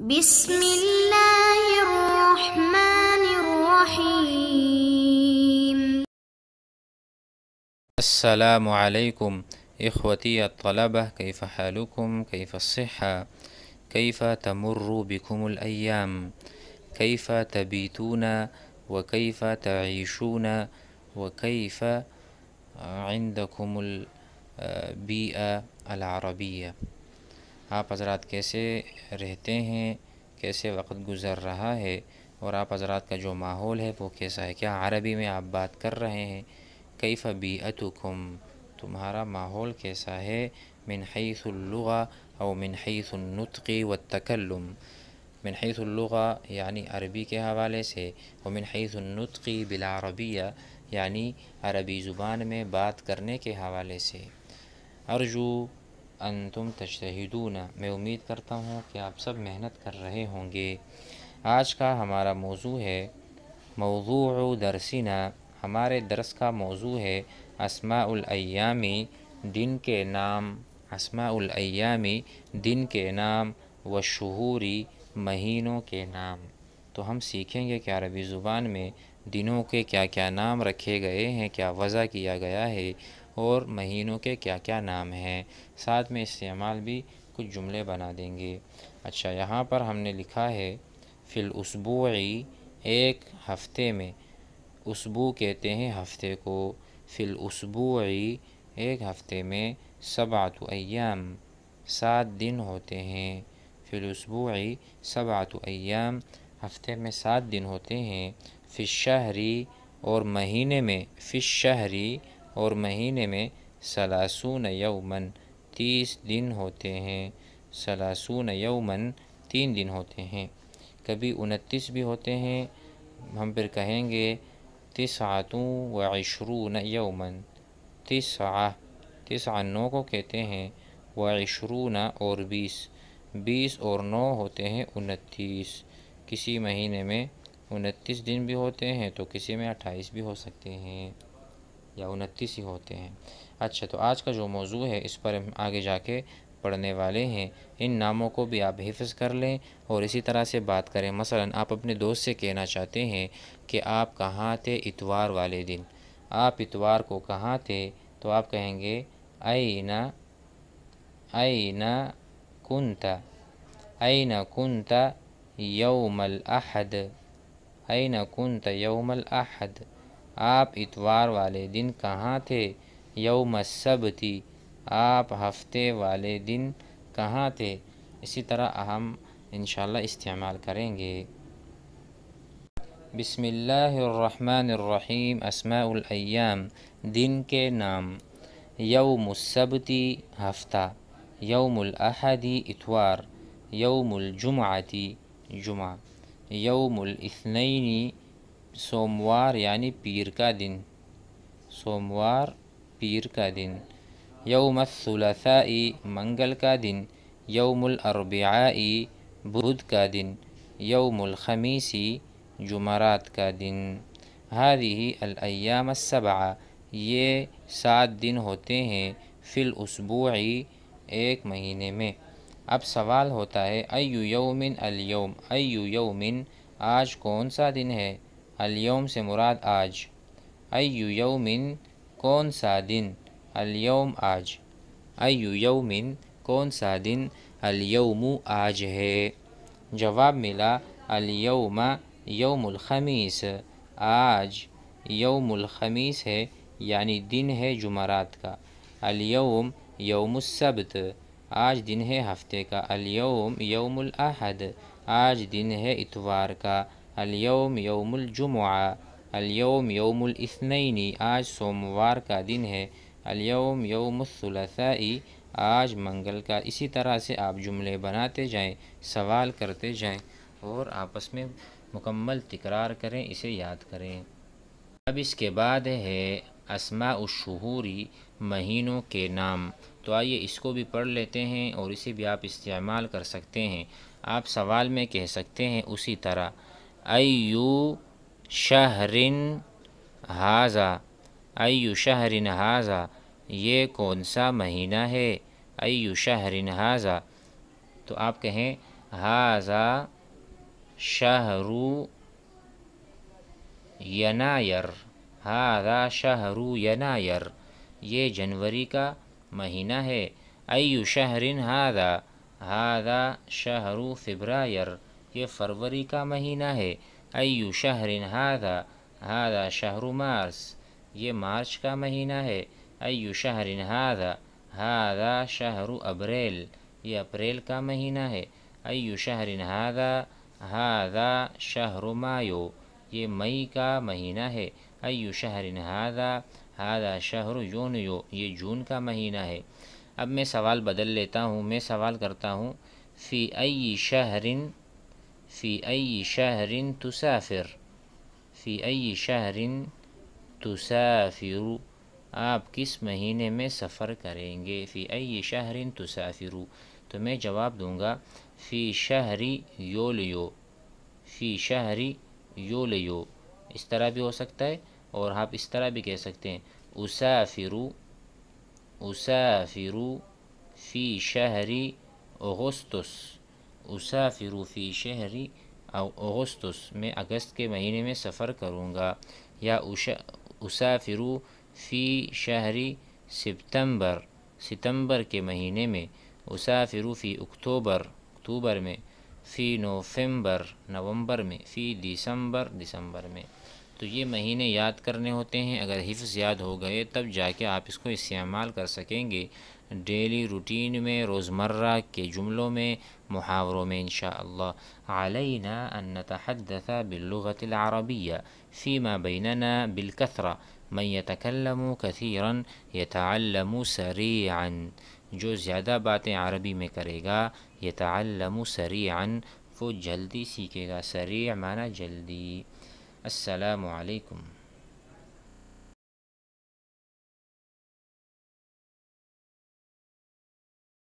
بسم الله الرحمن الرحيم السلام عليكم إخوتي الطلبة كيف حالكم كيف الصحة كيف تمر بكم الأيام كيف تبيتون وكيف تعيشون وكيف عندكم البيئة آه، العربية آپ حضرات کیسے رہتے ہیں کیسے وقت گزر رہا ہے اور آپ حضرات کا جو ماحول ہے وہ کیسا ہے کیا عربی میں آپ بات کر رہے ہیں کیف بیعتکم تمہارا ماحول کیسا ہے من حیث اللغا او من حیث النطق والتکلم من حیث اللغا یعنی عربی کے حوالے سے و من حیث النطق بالعربیہ یعنی عربی زبان میں بات کرنے کے حوالے سے ارجو انتم تجتہدون میں امید کرتا ہوں کہ آپ سب محنت کر رہے ہوں گے آج کا ہمارا موضوع ہے موضوع درسنا ہمارے درس کا موضوع ہے اسماء الایامی دن کے نام اسماء الایامی دن کے نام و شہوری مہینوں کے نام تو ہم سیکھیں گے کہ عربی زبان میں دنوں کے کیا کیا نام رکھے گئے ہیں کیا وضع کیا گیا ہے اور مہینوں کے کیا کیا نام ہیں ساتھ میں استعمال بھی کچھ جملے بنا دیں گے اچھا یہاں پر ہم نے لکھا ہے فی الاسبوعی ایک ہفتے میں اسبوع کہتے ہیں ہفتے کو فی الاسبوعی ایک ہفتے میں سبعت ایام سات دن ہوتے ہیں فی الاسبوعی سبعت ایام ہفتے میں سات دن ہوتے ہیں فی الشہری اور مہینے میں فی الشہری اور مہینے میں سلاسون یومن تیس دن ہوتے ہیں سلاسون یومن تین دن ہوتے ہیں کبھی انتیس بھی ہوتے ہیں ہم پھر کہیں گے و عشرون یومن تسعہ تسعہ نو کو کہتے ہیں و عشرون اور بیس بیس اور نو ہوتے ہیں انتیس کسی مہینے میں انتیس دن بھی ہوتے ہیں تو کسی میں اٹھائیس بھی ہو سکتے ہیں یا انتیس ہی ہوتے ہیں اچھا تو آج کا جو موضوع ہے اس پر ہم آگے جا کے پڑھنے والے ہیں ان ناموں کو بھی آپ حفظ کر لیں اور اسی طرح سے بات کریں مثلا آپ اپنے دوست سے کہنا چاہتے ہیں کہ آپ کہاں تھے اتوار والے دن آپ اتوار کو کہاں تھے تو آپ کہیں گے این اینا کنتا تَ عین کن یوم الاحد عین کنتا یوم الاحد آپ اتوار والے دن کہاں تھے یوم مذبطی آپ ہفتے والے دن کہاں تھے اسی طرح ہم انشاءاللہ استعمال کریں گے بسم اللہ الرحمن الرحیم اسماء الایام دن کے نام یوم السبتی ہفتہ یوم الاحدی اتوار یوم الجمعتی جمعہ یوم الاثنینی سوموار یعنی پیر کا دن سوموار پیر کا دن یوم الثلاثائی منگل کا دن یوم الاربعائی بدھ کا دن یوم الخمیسی جمعرات کا دن هذه الایام السبعہ یہ سات دن ہوتے ہیں فی الاسبوعی ایک مہینے میں اب سوال ہوتا ہے ایو یومن الیوم ایو یومن آج کون سا دن ہے اليوم سے مراد آج أي يوم كون سادن اليوم آج أي يوم كون سادن اليوم آج ہے جواب ملا اليوم يوم الخميس آج يوم الخميس ہے يعني دن ہے جمعرات کا اليوم يوم السبت آج دن ہے ہفتے کا اليوم يوم الأحد آج دن ہے اتوار کا الیوم یوم الجمعہ الیوم یوم الاثنین آج سوموار کا دن ہے الیوم یوم الثلثائی آج منگل کا اسی طرح سے آپ جملے بناتے جائیں سوال کرتے جائیں اور آپس میں مکمل تکرار کریں اسے یاد کریں اب اس کے بعد ہے الشہوری مہینوں کے نام تو آئیے اس کو بھی پڑھ لیتے ہیں اور اسے بھی آپ استعمال کر سکتے ہیں آپ سوال میں کہہ سکتے ہیں اسی طرح ایو شہرن حاضہ ایو شہرن حاضہ یہ کون سا مہینہ ہے ایو شہرن حاضہ تو آپ کہیں حاضہ شہرو ینایر حاضہ شہرو ینایر یہ جنوری کا مہینہ ہے ایو شہرن حاضہ حاضہ شہرو فبرائر یہ فروری کا مہینہ ہے ایو شہر ہادا ہادہ شہر مارس یہ مارچ کا مہینہ ہے ایو شہر ہادا ہادہ شہر ابریل یہ اپریل کا مہینہ ہے ایو شہر ہادا ہادہ شہر مایو یہ مئی کا مہینہ ہے ایو شہر ہادا ہادہ شہر یونیو یہ جون کا مہینہ ہے اب میں سوال بدل لیتا ہوں میں سوال کرتا ہوں فی ای شہرن فی عی شاہرین تسافر فی عی شاہرین تسافر آپ کس مہینے میں سفر کریں گے فی عی شاہرین تسافر تو میں جواب دوں گا فی شہری یو لیو فی شہری یو اس طرح بھی ہو سکتا ہے اور آپ اس طرح بھی کہہ سکتے ہیں اوسا فرو عثا فرو فی شہری او اسافر فی شہری اغسطس میں اگست کے مہینے میں سفر کروں گا یا اسافر فی شہری سپتمبر ستمبر کے مہینے میں اسافر فی اکتوبر اکتوبر میں فی نوفمبر نومبر میں فی دسمبر دسمبر میں تو یہ مہینے یاد کرنے ہوتے ہیں اگر حفظ یاد ہو گئے تب جا کے آپ اس کو استعمال کر سکیں گے डेली रूटीन में रोज़मर्रा کے جملوں میں محاوروں میں شاء الله علينا أن نتحدث باللغة العربية فيما بيننا بالكثرة من يتكلم كثيرا يتعلم سريعا جو زیادہ باتیں عربی میں کرے گا يتعلم سريعا وہ جلدی سیکھے گا سریع معنی جلدی السلام عليكم